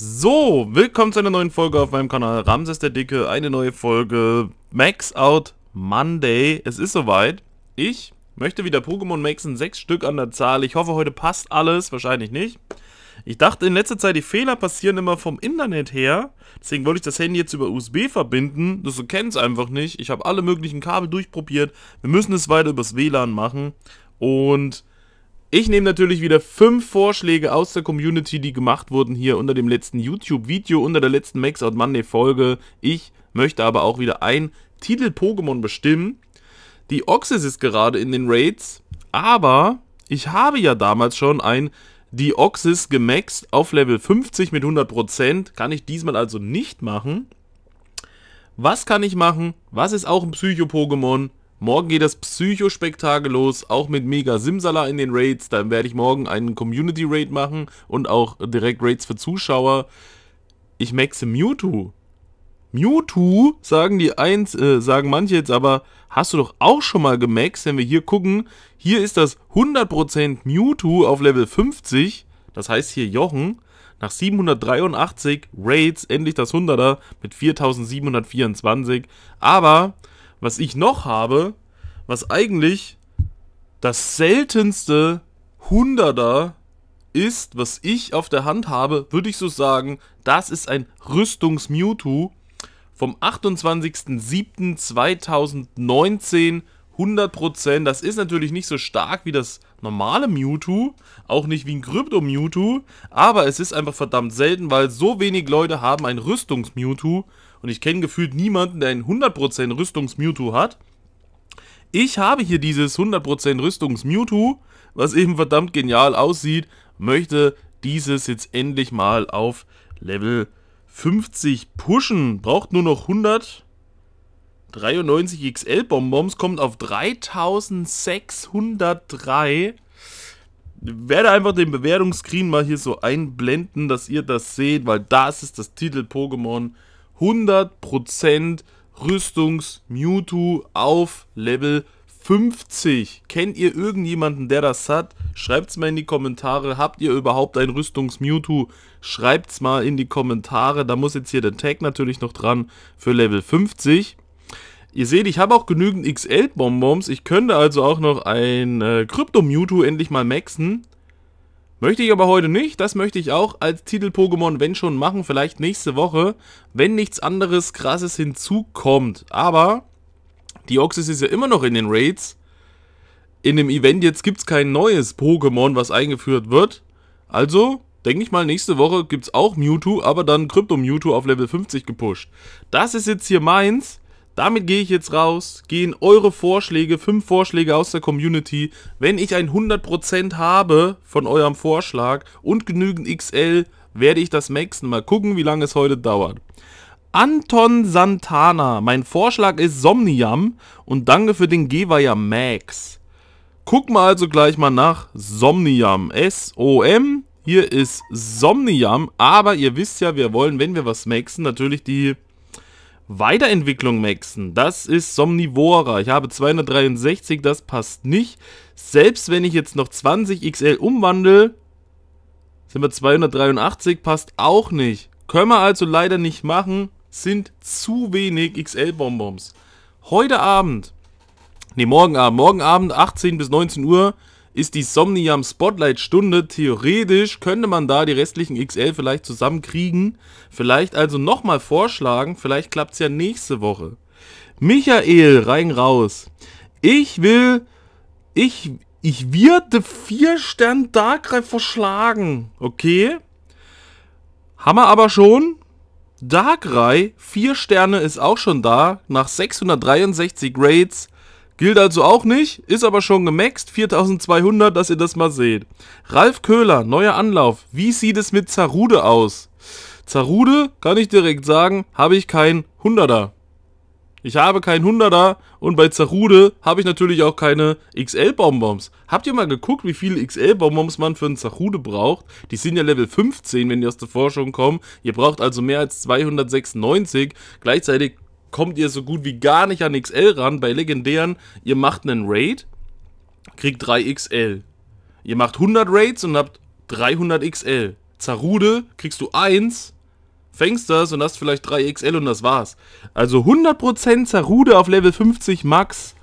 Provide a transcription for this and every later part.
So, willkommen zu einer neuen Folge auf meinem Kanal Ramses der Dicke, eine neue Folge Max Out Monday. Es ist soweit. Ich möchte wieder Pokémon maxen, sechs Stück an der Zahl. Ich hoffe, heute passt alles, wahrscheinlich nicht. Ich dachte in letzter Zeit, die Fehler passieren immer vom Internet her. Deswegen wollte ich das Handy jetzt über USB verbinden. Das erkennt es einfach nicht. Ich habe alle möglichen Kabel durchprobiert. Wir müssen es weiter übers WLAN machen. Und ich nehme natürlich wieder fünf Vorschläge aus der Community, die gemacht wurden hier unter dem letzten YouTube-Video, unter der letzten Max Out Monday-Folge. Ich möchte aber auch wieder ein Titel-Pokémon bestimmen. Die Oxys ist gerade in den Raids, aber ich habe ja damals schon ein Deoxys gemaxt auf Level 50 mit 100%. Kann ich diesmal also nicht machen. Was kann ich machen? Was ist auch ein Psycho-Pokémon? Morgen geht das Psycho-Spektakel los, auch mit Mega Simsala in den Raids. Dann werde ich morgen einen Community Raid machen und auch direkt Raids für Zuschauer. Ich maxe Mewtwo. Mewtwo, sagen die eins, äh, sagen manche jetzt, aber hast du doch auch schon mal gemaxt, wenn wir hier gucken. Hier ist das 100% Mewtwo auf Level 50, das heißt hier Jochen, nach 783 Raids, endlich das 100er mit 4724, aber was ich noch habe, was eigentlich das seltenste Hunderter ist, was ich auf der Hand habe, würde ich so sagen, das ist ein Rüstungs-Mewtwo vom 28.07.2019 100%. Das ist natürlich nicht so stark wie das normale Mewtwo, auch nicht wie ein Krypto Mewtwo, aber es ist einfach verdammt selten, weil so wenig Leute haben ein Rüstungs Mewtwo und ich kenne gefühlt niemanden, der ein 100% Rüstungs Mewtwo hat. Ich habe hier dieses 100% Rüstungs Mewtwo, was eben verdammt genial aussieht, möchte dieses jetzt endlich mal auf Level 50 pushen. Braucht nur noch 100 93 XL Bonbons kommt auf 3603. Werde einfach den Bewertungsscreen mal hier so einblenden, dass ihr das seht, weil das ist das Titel Pokémon. 100% Rüstungs Mewtwo auf Level 50. Kennt ihr irgendjemanden, der das hat? Schreibt's mal in die Kommentare. Habt ihr überhaupt ein Rüstungs Mewtwo? Schreibt's mal in die Kommentare. Da muss jetzt hier der Tag natürlich noch dran für Level 50. Ihr seht, ich habe auch genügend XL-Bonbons. Ich könnte also auch noch ein äh, Krypto-Mewtwo endlich mal maxen. Möchte ich aber heute nicht. Das möchte ich auch als Titel-Pokémon, wenn schon, machen. Vielleicht nächste Woche, wenn nichts anderes Krasses hinzukommt. Aber Deoxys ist ja immer noch in den Raids. In dem Event jetzt gibt es kein neues Pokémon, was eingeführt wird. Also, denke ich mal, nächste Woche gibt es auch Mewtwo, aber dann Krypto-Mewtwo auf Level 50 gepusht. Das ist jetzt hier meins. Damit gehe ich jetzt raus, gehen eure Vorschläge, fünf Vorschläge aus der Community. Wenn ich ein 100% habe von eurem Vorschlag und genügend XL, werde ich das maxen. Mal gucken, wie lange es heute dauert. Anton Santana, mein Vorschlag ist Somniam und danke für den Geber ja Max. Guck mal also gleich mal nach Somniam. S-O-M. Hier ist Somniam, aber ihr wisst ja, wir wollen, wenn wir was maxen, natürlich die Weiterentwicklung maxen, das ist Somnivora. Ich habe 263, das passt nicht. Selbst wenn ich jetzt noch 20 XL umwandle, sind wir 283, passt auch nicht. Können wir also leider nicht machen, sind zu wenig XL-Bonbons. Heute Abend, ne morgen Abend, morgen Abend 18 bis 19 Uhr ist die Somnium Spotlight Stunde. Theoretisch könnte man da die restlichen XL vielleicht zusammenkriegen. Vielleicht also nochmal vorschlagen, vielleicht klappt es ja nächste Woche. Michael, rein raus. Ich will, ich, ich werde vier Stern Darkrai verschlagen. Okay. Haben wir aber schon. Darkrai, vier Sterne ist auch schon da. Nach 663 Raids. Gilt also auch nicht, ist aber schon gemaxt, 4200, dass ihr das mal seht. Ralf Köhler, neuer Anlauf. Wie sieht es mit Zarude aus? Zarude, kann ich direkt sagen, habe ich kein 100er. Ich habe kein 100er und bei Zarude habe ich natürlich auch keine XL-Bonbons. Habt ihr mal geguckt, wie viele XL-Bonbons man für einen Zarude braucht? Die sind ja Level 15, wenn die aus der Forschung kommen. Ihr braucht also mehr als 296. Gleichzeitig kommt ihr so gut wie gar nicht an XL ran. Bei Legendären, ihr macht einen Raid, kriegt 3 XL. Ihr macht 100 Raids und habt 300 XL. Zarude kriegst du 1, fängst das und hast vielleicht 3 XL und das war's. Also 100% Zarude auf Level 50 Max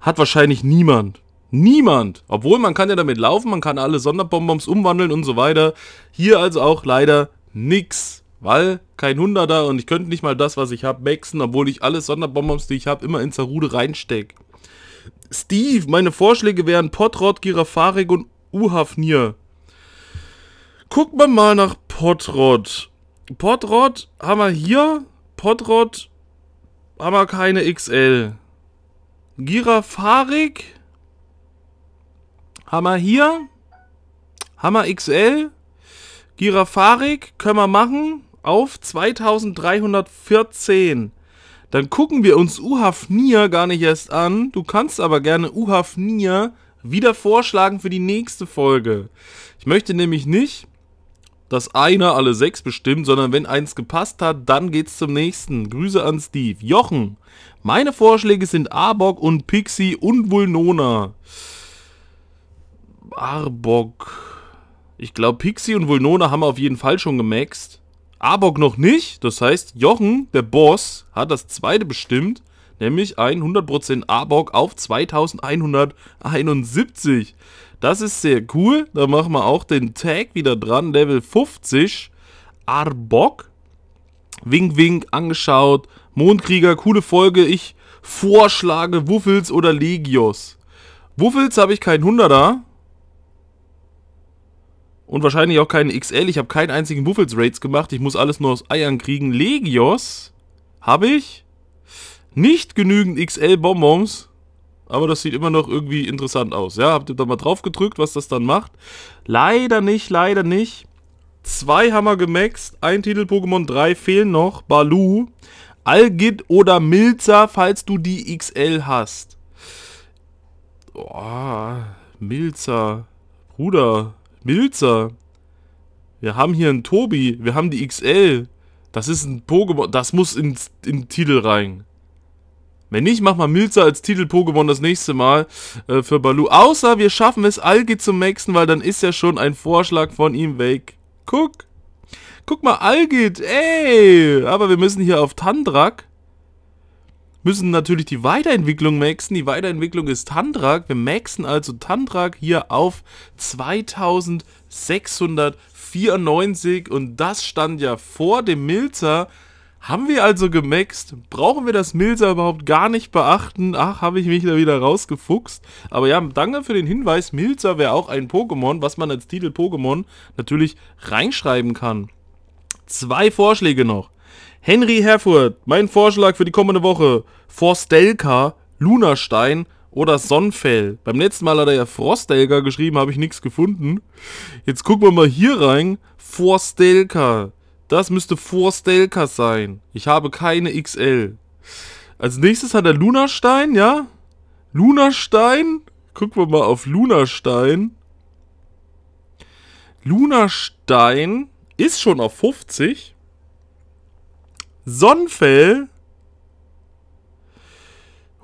hat wahrscheinlich niemand. Niemand. Obwohl man kann ja damit laufen, man kann alle Sonderbonbons umwandeln und so weiter. Hier also auch leider nichts. Weil kein Hunderter und ich könnte nicht mal das, was ich habe, maxen, obwohl ich alle Sonderbonbons, die ich habe, immer in Zarude reinstecke. Steve, meine Vorschläge wären Potrod, Girafarik und Uhafnir. Gucken wir mal nach Potrod. Potrod haben wir hier. Potrod haben wir keine XL. Girafarik haben wir hier. Haben wir XL. Girafarik können wir machen auf 2314. Dann gucken wir uns Uhafnir gar nicht erst an. Du kannst aber gerne Uhafnir wieder vorschlagen für die nächste Folge. Ich möchte nämlich nicht, dass einer alle sechs bestimmt, sondern wenn eins gepasst hat, dann geht's zum nächsten. Grüße an Steve. Jochen, meine Vorschläge sind Arbok und Pixie und Vulnona. Arbok. Ich glaube, Pixie und Vulnona haben auf jeden Fall schon gemaxt. Abok noch nicht. Das heißt, Jochen, der Boss, hat das zweite bestimmt. Nämlich ein 100% Abok auf 2171. Das ist sehr cool. Da machen wir auch den Tag wieder dran. Level 50. Arbok. Wink, wink, angeschaut. Mondkrieger, coole Folge. Ich vorschlage Wuffels oder Legios. Wuffels habe ich kein 100er. Und wahrscheinlich auch keinen XL. Ich habe keinen einzigen Wuffels Raids gemacht. Ich muss alles nur aus Eiern kriegen. Legios habe ich nicht genügend XL Bonbons. Aber das sieht immer noch irgendwie interessant aus. Ja, habt ihr da mal drauf gedrückt, was das dann macht? Leider nicht, leider nicht. Zwei Hammer gemaxt, ein Titel-Pokémon, drei fehlen noch. Balu, Algit oder Milza, falls du die XL hast. Boah, Milza. Bruder, Milzer. Wir haben hier einen Tobi. Wir haben die XL. Das ist ein Pokémon. Das muss in, in den Titel rein. Wenn nicht, mach mal Milzer als Titel-Pokémon das nächste Mal äh, für Baloo. Außer wir schaffen es, Algi zu maxen, weil dann ist ja schon ein Vorschlag von ihm weg. Guck. Guck mal, Algit, ey! Aber wir müssen hier auf Tandrak müssen natürlich die Weiterentwicklung maxen. Die Weiterentwicklung ist Tandrak. Wir maxen also Tandrak hier auf 2694 und das stand ja vor dem Milzer. Haben wir also gemaxt? Brauchen wir das Milzer überhaupt gar nicht beachten? Ach, habe ich mich da wieder rausgefuchst. Aber ja, danke für den Hinweis. Milzer wäre auch ein Pokémon, was man als Titel Pokémon natürlich reinschreiben kann. Zwei Vorschläge noch. Henry Herford, mein Vorschlag für die kommende Woche. Forstelka, Lunastein oder Sonnfell. Beim letzten Mal hat er ja Frostelka geschrieben, habe ich nichts gefunden. Jetzt gucken wir mal hier rein. Forstelka. Das müsste Forstelka sein. Ich habe keine XL. Als nächstes hat er Lunastein, ja? Lunastein? Gucken wir mal auf Lunastein. Lunastein ist schon auf 50. Sonnenfell.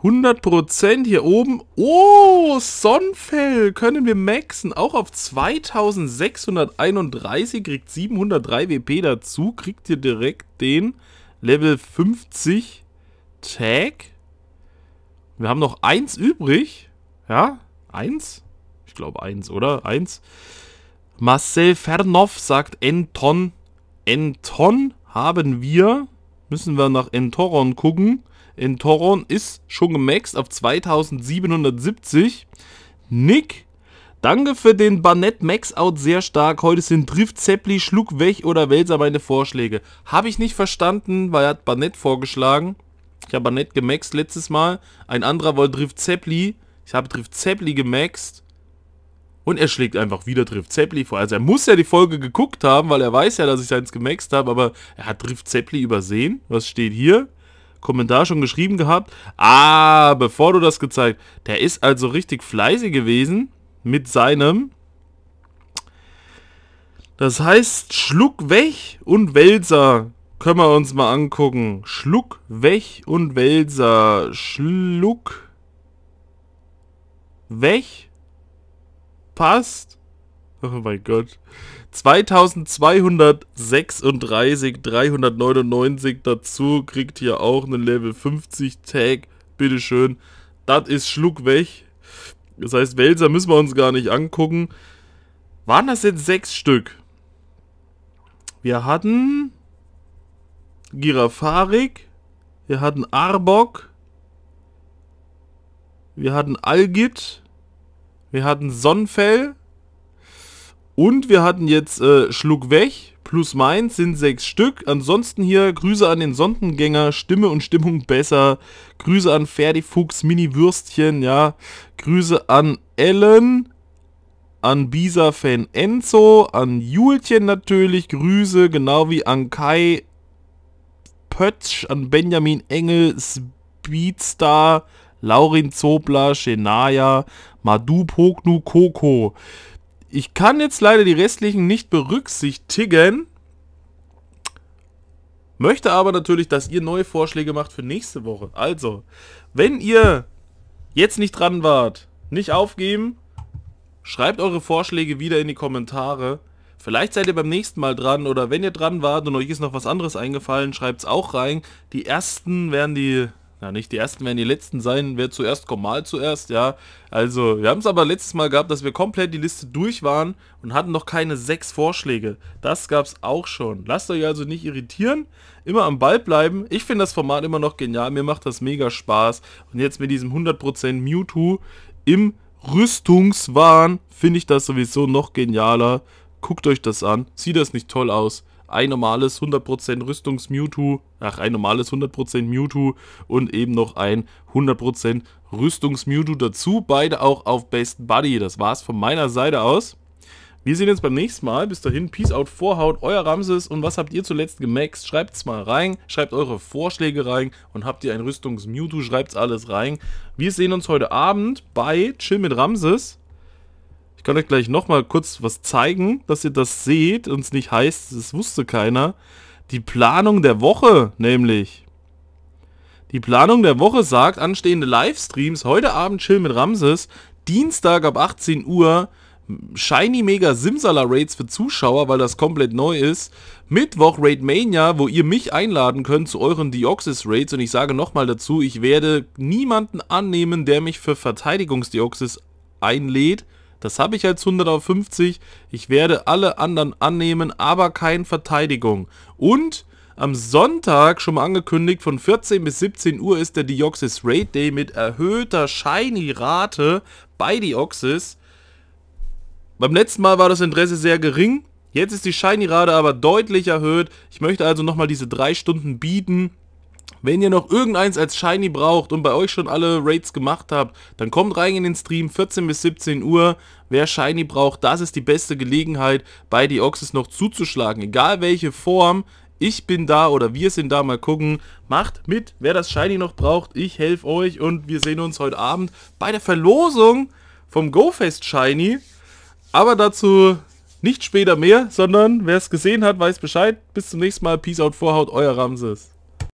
100% hier oben. Oh, Sonnenfell können wir maxen. Auch auf 2631 kriegt 703 WP dazu. Kriegt ihr direkt den Level 50 Tag. Wir haben noch eins übrig. Ja, eins? Ich glaube eins, oder? Eins. Marcel Fernow sagt Enton. Enton haben wir müssen wir nach Entoron gucken. Entoron ist schon gemaxt auf 2770. Nick, danke für den Barnett Max-Out sehr stark. Heute sind Drift, Zeppli, Schluck Wech oder Welser meine Vorschläge. Habe ich nicht verstanden, weil er hat Barnett vorgeschlagen. Ich habe Barnett gemaxt letztes Mal. Ein anderer wollte Drift Zeppli. Ich habe Drift Zeppli gemaxt. Und er schlägt einfach wieder, Drift Zeppli vor. Also er muss ja die Folge geguckt haben, weil er weiß ja, dass ich seins gemaxt habe, aber er hat Drift Zeppli übersehen. Was steht hier? Kommentar schon geschrieben gehabt. Ah, bevor du das gezeigt. Der ist also richtig fleißig gewesen mit seinem. Das heißt, Schluck weg und Wälzer können wir uns mal angucken. Schluck weg und Wälzer. Schluck weg fast. Oh mein Gott. 2236, 399 dazu. Kriegt hier auch einen Level 50 Tag. Bitteschön. Das ist Schluck weg. Das heißt, Wälzer müssen wir uns gar nicht angucken. Waren das jetzt sechs Stück? Wir hatten Girafarik. Wir hatten Arbok. Wir hatten Algit. Wir hatten Sonnenfell. Und wir hatten jetzt äh, Schluck weg. Plus meins sind sechs Stück. Ansonsten hier Grüße an den Sondengänger. Stimme und Stimmung besser. Grüße an Ferdifuchs, Mini-Würstchen, ja. Grüße an Ellen. An Bisa-Fan Enzo. An Julchen natürlich. Grüße genau wie an Kai Pötsch. An Benjamin Engel. Speedstar. Laurin Zobler, Shenaya, Madu Pognu Koko. Ich kann jetzt leider die restlichen nicht berücksichtigen. Möchte aber natürlich, dass ihr neue Vorschläge macht für nächste Woche. Also, wenn ihr jetzt nicht dran wart, nicht aufgeben. Schreibt eure Vorschläge wieder in die Kommentare. Vielleicht seid ihr beim nächsten Mal dran oder wenn ihr dran wart und euch ist noch was anderes eingefallen, schreibt es auch rein. Die ersten werden die ja, nicht die Ersten werden die Letzten sein, wer zuerst kommt, mal zuerst, ja. Also, wir haben es aber letztes Mal gehabt, dass wir komplett die Liste durch waren und hatten noch keine sechs Vorschläge. Das gab es auch schon. Lasst euch also nicht irritieren, immer am Ball bleiben. Ich finde das Format immer noch genial, mir macht das mega Spaß. Und jetzt mit diesem 100% Mewtwo im Rüstungswahn finde ich das sowieso noch genialer. Guckt euch das an, sieht das nicht toll aus? ein normales 100% Rüstungs Mewtwo, ach, ein normales 100% Mewtwo und eben noch ein 100% Rüstungs Mewtwo dazu. Beide auch auf Best Buddy. Das war's von meiner Seite aus. Wir sehen uns beim nächsten Mal. Bis dahin, Peace out, Vorhaut, euer Ramses. Und was habt ihr zuletzt gemaxt? Schreibt's mal rein, schreibt eure Vorschläge rein und habt ihr ein Rüstungs-Mewtwo, schreibt's alles rein. Wir sehen uns heute Abend bei Chill mit Ramses. Ich kann euch gleich nochmal kurz was zeigen, dass ihr das seht und es nicht heißt, das wusste keiner. Die Planung der Woche nämlich. Die Planung der Woche sagt, anstehende Livestreams, heute Abend Chill mit Ramses, Dienstag ab 18 Uhr, Shiny Mega Simsala Raids für Zuschauer, weil das komplett neu ist. Mittwoch Raid Mania, wo ihr mich einladen könnt zu euren Deoxys Raids. Und ich sage nochmal dazu, ich werde niemanden annehmen, der mich für Verteidigungs-Deoxys einlädt. Das habe ich als 100 auf 50. Ich werde alle anderen annehmen, aber kein Verteidigung. Und am Sonntag, schon mal angekündigt, von 14 bis 17 Uhr ist der Deoxys Raid Day mit erhöhter Shiny-Rate bei Deoxys. Beim letzten Mal war das Interesse sehr gering. Jetzt ist die Shiny-Rate aber deutlich erhöht. Ich möchte also nochmal diese drei Stunden bieten. Wenn ihr noch irgendeins als Shiny braucht und bei euch schon alle Raids gemacht habt, dann kommt rein in den Stream, 14 bis 17 Uhr. Wer Shiny braucht, das ist die beste Gelegenheit, bei die Oxys noch zuzuschlagen. Egal welche Form, ich bin da oder wir sind da, mal gucken. Macht mit, wer das Shiny noch braucht, ich helfe euch und wir sehen uns heute Abend bei der Verlosung vom GoFest Shiny. Aber dazu nicht später mehr, sondern wer es gesehen hat, weiß Bescheid. Bis zum nächsten Mal. Peace out, Vorhaut, euer Ramses.